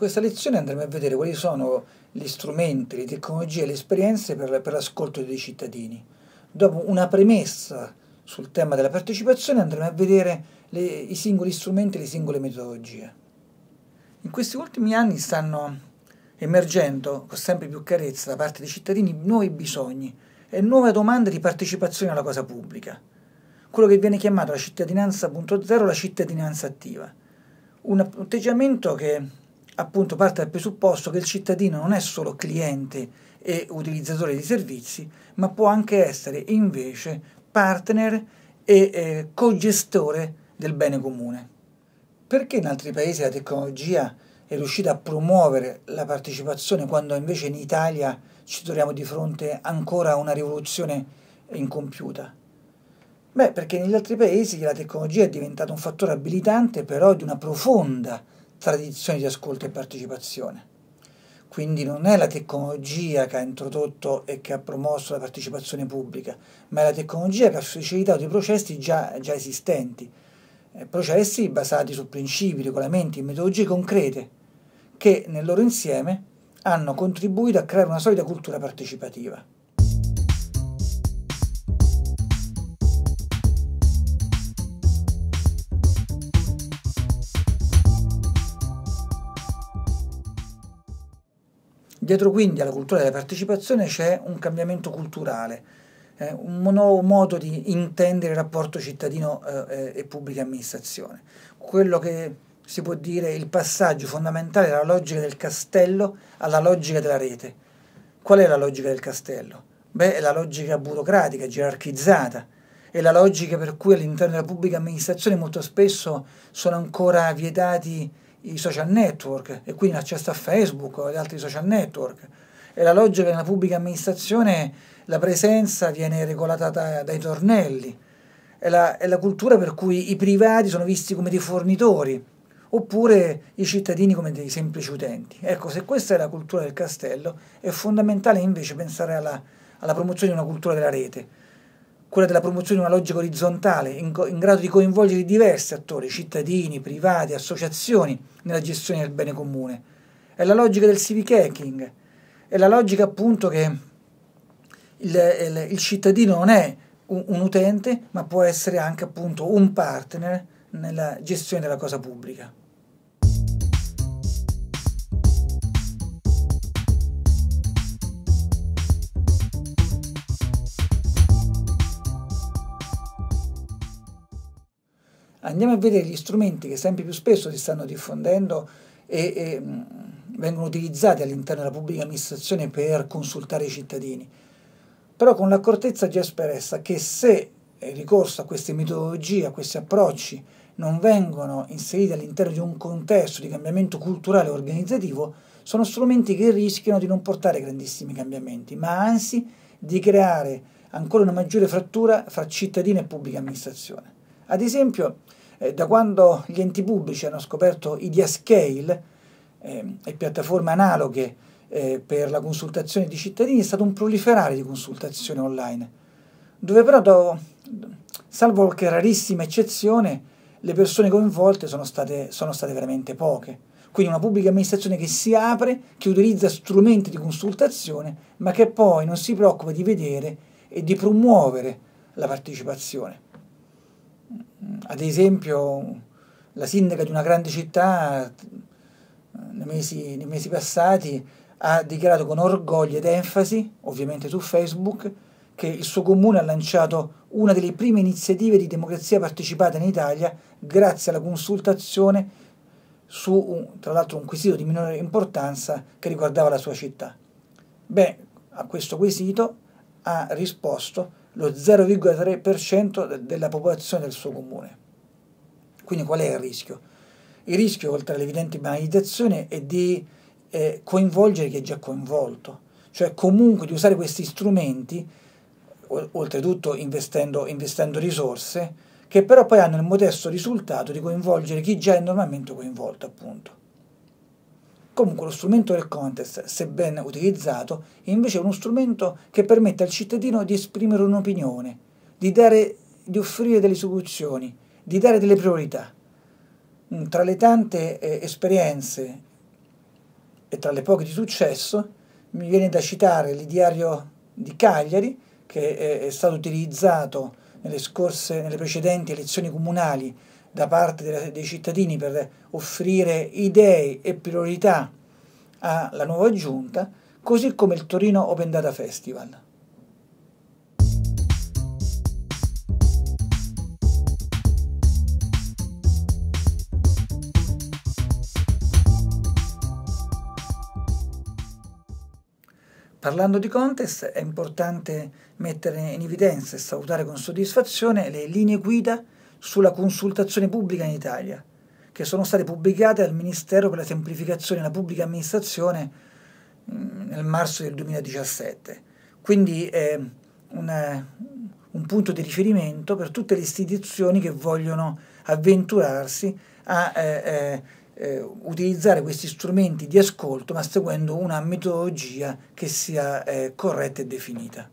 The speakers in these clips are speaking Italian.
questa lezione andremo a vedere quali sono gli strumenti, le tecnologie e le esperienze per, per l'ascolto dei cittadini. Dopo una premessa sul tema della partecipazione andremo a vedere le, i singoli strumenti e le singole metodologie. In questi ultimi anni stanno emergendo con sempre più chiarezza da parte dei cittadini nuovi bisogni e nuove domande di partecipazione alla cosa pubblica. Quello che viene chiamato la cittadinanza.0, la cittadinanza attiva. Un atteggiamento che appunto parte dal presupposto che il cittadino non è solo cliente e utilizzatore di servizi, ma può anche essere invece partner e eh, cogestore del bene comune. Perché in altri paesi la tecnologia è riuscita a promuovere la partecipazione quando invece in Italia ci troviamo di fronte ancora a una rivoluzione incompiuta? Beh, perché negli altri paesi la tecnologia è diventata un fattore abilitante però di una profonda tradizioni di ascolto e partecipazione. Quindi non è la tecnologia che ha introdotto e che ha promosso la partecipazione pubblica, ma è la tecnologia che ha facilitato i processi già, già esistenti, eh, processi basati su principi, regolamenti, metodologie concrete che nel loro insieme hanno contribuito a creare una solida cultura partecipativa. dietro quindi alla cultura della partecipazione c'è un cambiamento culturale, eh, un nuovo modo di intendere il rapporto cittadino eh, eh, e pubblica amministrazione. Quello che si può dire il passaggio fondamentale dalla logica del castello alla logica della rete. Qual è la logica del castello? Beh, è la logica burocratica, gerarchizzata, è la logica per cui all'interno della pubblica amministrazione molto spesso sono ancora vietati i social network e quindi l'accesso a Facebook o ad altri social network. È la logica che nella pubblica amministrazione la presenza viene regolata da, dai tornelli, è la, è la cultura per cui i privati sono visti come dei fornitori oppure i cittadini come dei semplici utenti. Ecco, se questa è la cultura del castello, è fondamentale invece pensare alla, alla promozione di una cultura della rete quella della promozione di una logica orizzontale, in, in, grado di coinvolgere diversi attori, cittadini, privati, associazioni, nella gestione del bene comune. È la logica del civic hacking, è la logica appunto che il, il, il cittadino non è un, un, utente, ma può essere anche appunto un partner nella gestione della cosa pubblica. andiamo a vedere gli strumenti che sempre più spesso si stanno diffondendo e, e mh, mm, vengono utilizzati all'interno della pubblica amministrazione per consultare i cittadini, però con l'accortezza già espressa che se il ricorso a queste metodologie, a questi approcci non vengono inseriti all'interno di un contesto di cambiamento culturale e organizzativo, sono strumenti che rischiano di non portare grandissimi cambiamenti, ma anzi di creare ancora una maggiore frattura fra cittadino e pubblica amministrazione. Ad esempio, eh, da quando gli enti pubblici hanno scoperto Ideascale eh, e piattaforme analoghe eh, per la consultazione di cittadini, è stato un proliferare di consultazioni online, dove però, do, salvo qualche rarissima eccezione, le persone coinvolte sono state, sono state veramente poche. Quindi una pubblica amministrazione che si apre, che utilizza strumenti di consultazione, ma che poi non si preoccupa di vedere e di promuovere la partecipazione ad esempio la sindaca di una grande città nei mesi, nei mesi passati ha dichiarato con orgoglio ed enfasi, ovviamente su Facebook, che il suo comune ha lanciato una delle prime iniziative di democrazia partecipata in Italia grazie alla consultazione su, un, tra l'altro, un quesito di minore importanza che riguardava la sua città. Beh, a questo quesito ha risposto lo 0,3% della popolazione del suo comune. Quindi qual è il rischio? Il rischio, oltre all'evidente banalizzazione, è di eh, coinvolgere chi è già coinvolto, cioè comunque di usare questi strumenti, oltretutto investendo, investendo risorse, che però poi hanno il modesto risultato di coinvolgere chi già è normalmente coinvolto, appunto. Comunque lo strumento del contest, se ben utilizzato, è invece uno strumento che permette al cittadino di esprimere un'opinione, di, dare, di offrire delle soluzioni, di dare delle priorità. Mm, tra le tante eh, esperienze e tra le poche di successo, mi viene da citare il diario di Cagliari, che è, è stato utilizzato nelle, scorse, nelle precedenti elezioni comunali da parte dei cittadini per offrire idee e priorità alla nuova giunta, così come il Torino Open Data Festival. Parlando di contest è importante mettere in evidenza e salutare con soddisfazione le linee guida sulla consultazione pubblica in Italia, che sono state pubblicate dal Ministero per la semplificazione della pubblica amministrazione mm, nel marzo del 2017. Quindi è una, un punto di riferimento per tutte le istituzioni che vogliono avventurarsi a eh, eh, eh, utilizzare questi strumenti di ascolto, ma seguendo una metodologia che sia eh, corretta e definita.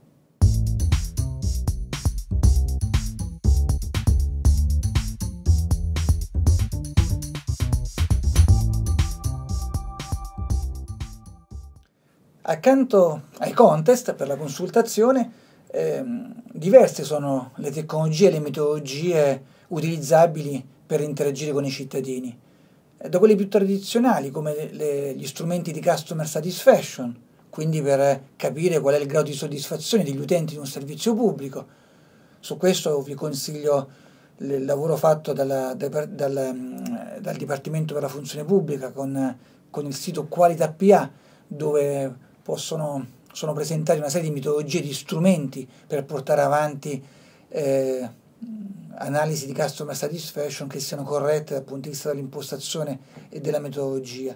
Accanto ai contest per la consultazione, ehm, diverse sono le tecnologie e le metodologie utilizzabili per interagire con i cittadini. Eh, da quelle più tradizionali, come le, gli strumenti di customer satisfaction, quindi per capire qual è il grado di soddisfazione degli utenti di un servizio pubblico. Su questo vi consiglio il lavoro fatto dalla, dal, dal, dal Dipartimento per la Funzione Pubblica con, con il sito Qualità PA, dove possono sono presentati una serie di metodologie, di strumenti per portare avanti eh, analisi di customer satisfaction che siano corrette dal punto di vista dell'impostazione e della metodologia.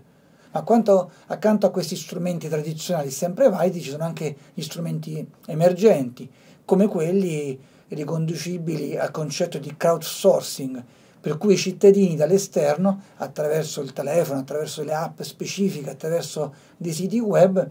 Ma quanto, accanto a questi strumenti tradizionali sempre validi ci sono anche gli strumenti emergenti, come quelli riconducibili al concetto di crowdsourcing, per cui i cittadini dall'esterno, attraverso il telefono, attraverso le app specifiche, attraverso dei siti web,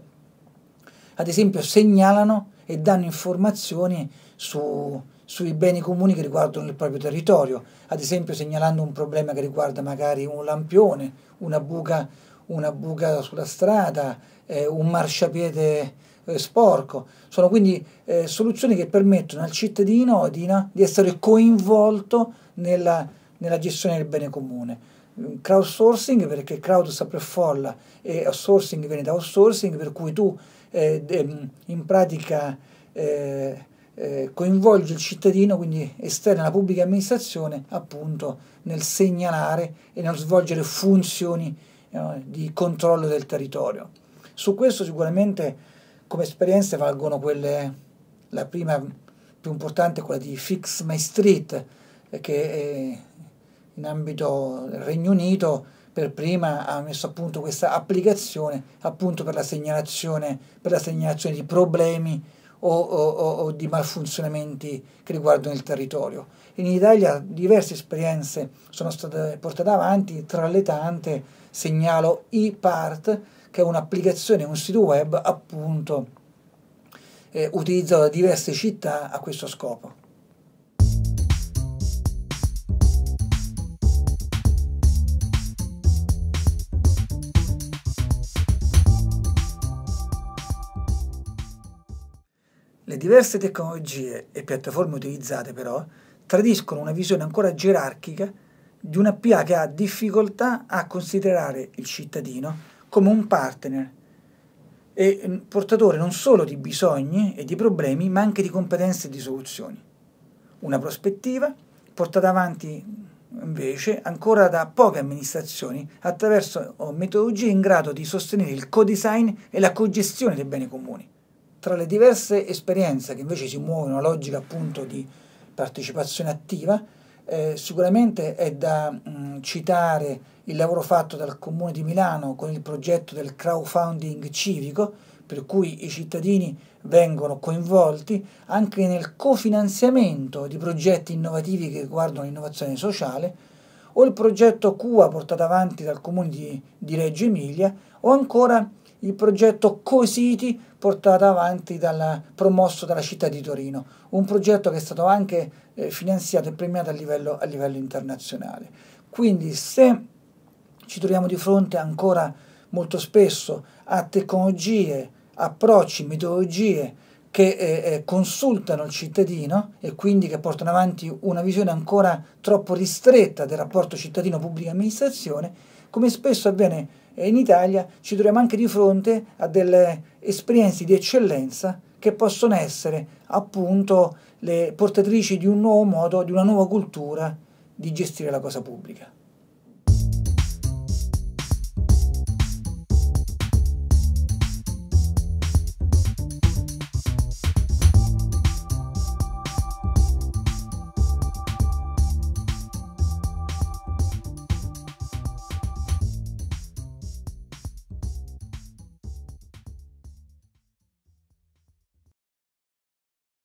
ad esempio segnalano e danno informazioni su, sui beni comuni che riguardano il proprio territorio, ad esempio segnalando un problema che riguarda magari un lampione, una buca, una buca sulla strada, eh, un marciapiede eh, sporco. Sono quindi eh, soluzioni che permettono al cittadino di, no, di essere coinvolto nella, nella gestione del bene comune mm, crowdsourcing perché crowd sta per folla e outsourcing viene da outsourcing per cui tu eh, mm, in pratica eh, eh, coinvolge il cittadino, quindi esterna la pubblica amministrazione, appunto nel segnalare e nello svolgere funzioni eh, di controllo del territorio. Su questo sicuramente come esperienze valgono quelle, la prima più importante è quella di Fix My Street, eh, che è in ambito Regno Unito per prima ha messo a punto questa applicazione appunto per la segnalazione, per la segnalazione di problemi o, o, o, di malfunzionamenti che riguardano il territorio. In Italia diverse esperienze sono state portate avanti, tra le tante segnalo ePart, che è un'applicazione, un sito web appunto eh, utilizzato da diverse città a questo scopo. Le diverse tecnologie e piattaforme utilizzate però tradiscono una visione ancora gerarchica di una PA che ha difficoltà a considerare il cittadino come un partner e mm, portatore non solo di bisogni e di problemi, ma anche di competenze e di soluzioni. Una prospettiva portata avanti mm, invece ancora da poche amministrazioni attraverso metodologie in grado di sostenere il co-design e la cogestione dei beni comuni tra le diverse esperienze che invece si muove in una logica appunto di partecipazione attiva, eh, sicuramente è da mh, mm, citare il lavoro fatto dal Comune di Milano con il progetto del crowdfunding civico, per cui i cittadini vengono coinvolti anche nel cofinanziamento di progetti innovativi che riguardano l'innovazione sociale, o il progetto CUA portato avanti dal Comune di, di Reggio Emilia, o ancora il progetto Cositi portato avanti dalla, promosso dalla città di Torino, un progetto che è stato anche eh, finanziato e premiato a livello, a livello internazionale. Quindi se ci troviamo di fronte ancora molto spesso a tecnologie, approcci, metodologie che eh, eh consultano il cittadino e quindi che portano avanti una visione ancora troppo ristretta del rapporto cittadino-pubblica amministrazione, come spesso avviene e in Italia ci troviamo anche di fronte a delle esperienze di eccellenza che possono essere appunto le portatrici di un nuovo modo, di una nuova cultura di gestire la cosa pubblica.